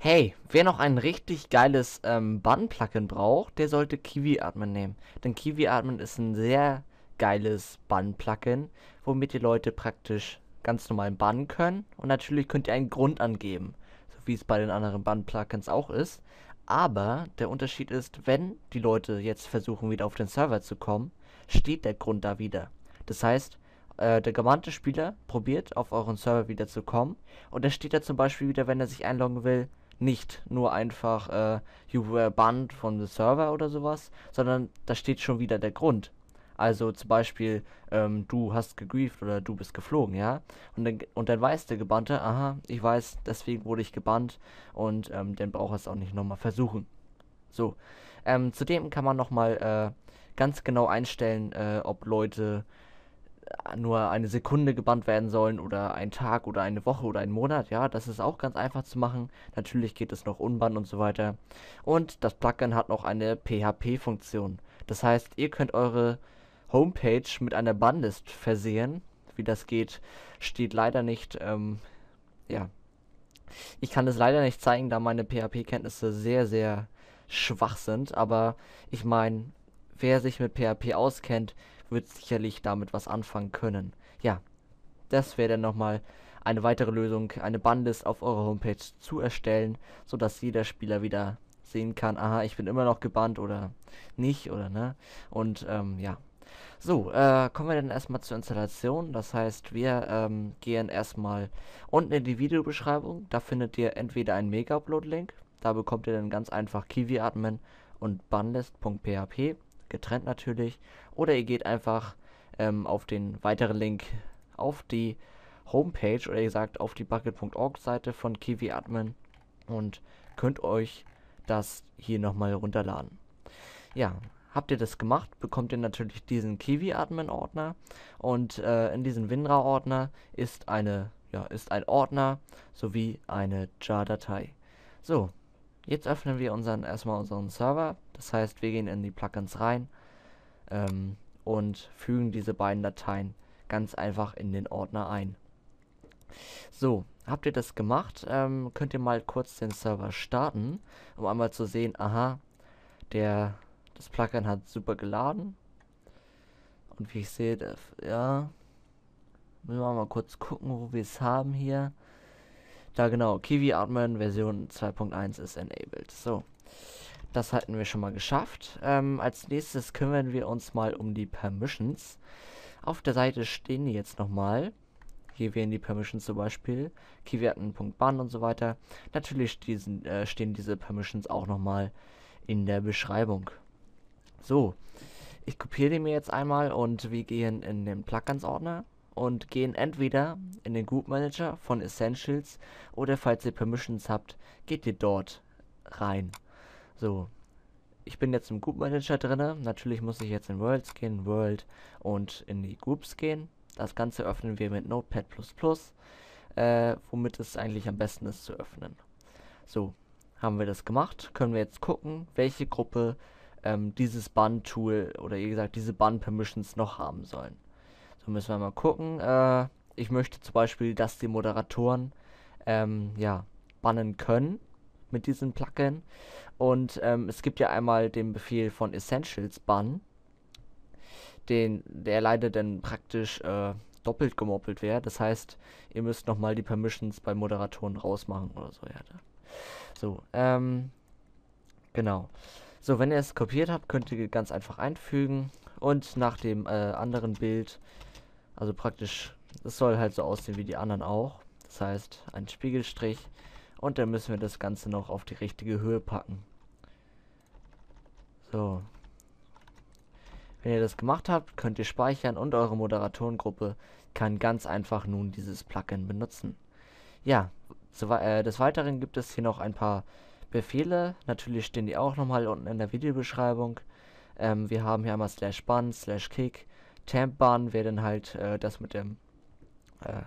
Hey, wer noch ein richtig geiles ähm, Button-Plugin braucht, der sollte Kiwi Admin nehmen. Denn Kiwi Admin ist ein sehr geiles bun plugin womit die Leute praktisch ganz normal bannen können. Und natürlich könnt ihr einen Grund angeben, so wie es bei den anderen bun plugins auch ist. Aber der Unterschied ist, wenn die Leute jetzt versuchen, wieder auf den Server zu kommen, steht der Grund da wieder. Das heißt, äh, der gewarnte Spieler probiert, auf euren Server wieder zu kommen. Und er steht da zum Beispiel wieder, wenn er sich einloggen will, nicht nur einfach äh, you were banned from the server oder sowas, sondern da steht schon wieder der Grund. Also zum Beispiel, ähm, du hast gegrieft oder du bist geflogen, ja? Und dann, und dann weiß der Gebannte, aha, ich weiß, deswegen wurde ich gebannt und ähm, dann braucht er es auch nicht nochmal versuchen. So. Ähm, zudem kann man nochmal äh, ganz genau einstellen, äh, ob Leute nur eine Sekunde gebannt werden sollen oder ein Tag oder eine Woche oder ein Monat. Ja, das ist auch ganz einfach zu machen. Natürlich geht es noch unbannen und so weiter. Und das Plugin hat noch eine PHP-Funktion. Das heißt, ihr könnt eure Homepage mit einer Bannlist versehen. Wie das geht, steht leider nicht. Ähm, ja, ich kann es leider nicht zeigen, da meine PHP-Kenntnisse sehr, sehr schwach sind. Aber ich meine, wer sich mit PHP auskennt, wird sicherlich damit was anfangen können. Ja, das wäre dann nochmal eine weitere Lösung, eine Bandlist auf eurer Homepage zu erstellen, sodass jeder Spieler wieder sehen kann, aha, ich bin immer noch gebannt oder nicht oder ne. Und ähm, ja. So, äh, kommen wir dann erstmal zur Installation. Das heißt, wir ähm, gehen erstmal unten in die Videobeschreibung. Da findet ihr entweder einen Mega-Upload-Link. Da bekommt ihr dann ganz einfach Kiwi-Admin und bannlist.php getrennt natürlich. Oder ihr geht einfach ähm, auf den weiteren Link auf die Homepage oder ihr sagt auf die bucket.org Seite von Kiwi Admin und könnt euch das hier nochmal runterladen. Ja, habt ihr das gemacht, bekommt ihr natürlich diesen Kiwi Admin Ordner und äh, in diesem WinRAR Ordner ist eine ja, ist ein Ordner sowie eine JAR Datei. So, Jetzt öffnen wir unseren erstmal unseren Server. Das heißt, wir gehen in die Plugins rein ähm, und fügen diese beiden Dateien ganz einfach in den Ordner ein. So, habt ihr das gemacht? Ähm, könnt ihr mal kurz den Server starten, um einmal zu sehen, aha, der das Plugin hat super geladen. Und wie ich sehe, ja, müssen wir mal kurz gucken, wo wir es haben hier. Da genau, Kiwi Admin Version 2.1 ist enabled. So, das hatten wir schon mal geschafft. Ähm, als nächstes kümmern wir uns mal um die Permissions. Auf der Seite stehen die jetzt nochmal. Hier wären die Permissions zum Beispiel, Keywerten.ban und so weiter. Natürlich diesen, äh, stehen diese Permissions auch nochmal in der Beschreibung. So, ich kopiere die mir jetzt einmal und wir gehen in den Plugins-Ordner und gehen entweder in den Group Manager von Essentials oder falls ihr Permissions habt, geht ihr dort rein. So, ich bin jetzt im Group Manager drin. Natürlich muss ich jetzt in Worlds gehen, World und in die Groups gehen. Das Ganze öffnen wir mit Notepad++, äh, womit es eigentlich am besten ist zu öffnen. So, haben wir das gemacht. Können wir jetzt gucken, welche Gruppe ähm, dieses Ban-Tool oder wie gesagt diese Ban-Permissions noch haben sollen. Da müssen wir mal gucken. Äh, ich möchte zum Beispiel, dass die Moderatoren ähm, ja, bannen können mit diesem Plugin. Und ähm, es gibt ja einmal den Befehl von Essentials Bann, den, der leider dann praktisch äh, doppelt gemoppelt wäre. Das heißt, ihr müsst nochmal die Permissions bei Moderatoren rausmachen oder so. Ja, so, ähm, genau. So, wenn ihr es kopiert habt, könnt ihr ganz einfach einfügen und nach dem äh, anderen Bild also praktisch, es soll halt so aussehen wie die anderen auch. Das heißt, ein Spiegelstrich und dann müssen wir das Ganze noch auf die richtige Höhe packen. So. Wenn ihr das gemacht habt, könnt ihr speichern und eure Moderatorengruppe kann ganz einfach nun dieses Plugin benutzen. Ja, zu, äh, des Weiteren gibt es hier noch ein paar Befehle. Natürlich stehen die auch nochmal unten in der Videobeschreibung. Ähm, wir haben hier einmal slash ban, slash kick, Champ-Bahn wäre dann halt äh, das mit dem äh,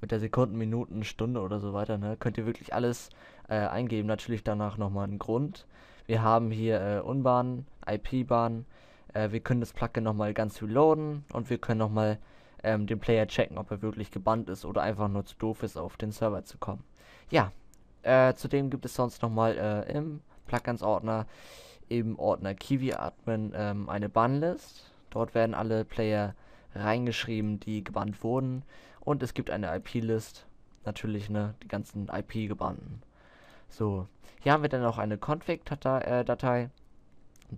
mit der Sekunden, Minuten, Stunde oder so weiter. Ne? Könnt ihr wirklich alles äh, eingeben. Natürlich danach nochmal einen Grund. Wir haben hier äh, Unbahn, IP-Bahn. Äh, wir können das Plugin nochmal ganz reloaden und wir können nochmal ähm, den Player checken, ob er wirklich gebannt ist oder einfach nur zu doof ist, auf den Server zu kommen. Ja, äh, zudem gibt es sonst nochmal im Plugins-Ordner im Ordner Kiwi Admin ähm, eine Bannlist Dort werden alle Player reingeschrieben, die gebannt wurden. Und es gibt eine IP-List. Natürlich, ne, die ganzen IP-Gebannten. So, hier haben wir dann auch eine Config-Datei,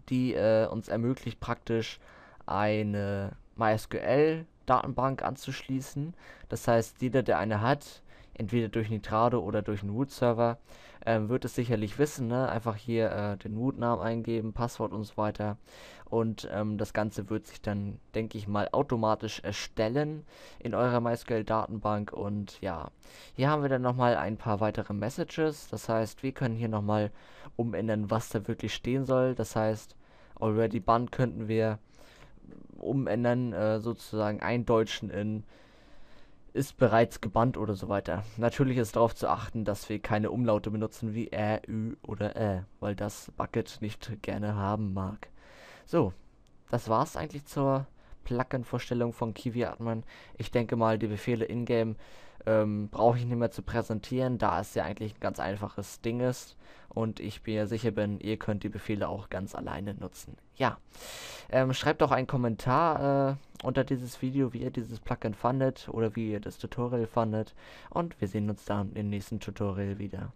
die äh, uns ermöglicht, praktisch eine MySQL-Datenbank anzuschließen. Das heißt, jeder, der eine hat, entweder durch Nitrado oder durch einen Root-Server, ähm, wird es sicherlich wissen. Ne? Einfach hier äh, den Root-Namen eingeben, Passwort und so weiter. Und ähm, das Ganze wird sich dann, denke ich mal, automatisch erstellen in eurer MySQL-Datenbank. Und ja, hier haben wir dann nochmal ein paar weitere Messages. Das heißt, wir können hier nochmal umändern, was da wirklich stehen soll. Das heißt, already Band könnten wir umändern, äh, sozusagen eindeutschen in ist bereits gebannt oder so weiter. Natürlich ist darauf zu achten, dass wir keine Umlaute benutzen wie ä, ü oder ä, weil das Bucket nicht gerne haben mag. So, das war's eigentlich zur Plugin-Vorstellung von Kiwi Atman. Ich denke mal, die Befehle in-game ähm, brauche ich nicht mehr zu präsentieren, da es ja eigentlich ein ganz einfaches Ding ist und ich mir sicher bin, ihr könnt die Befehle auch ganz alleine nutzen. Ja, ähm, schreibt auch einen Kommentar äh, unter dieses Video, wie ihr dieses Plugin fandet oder wie ihr das Tutorial fandet und wir sehen uns dann im nächsten Tutorial wieder.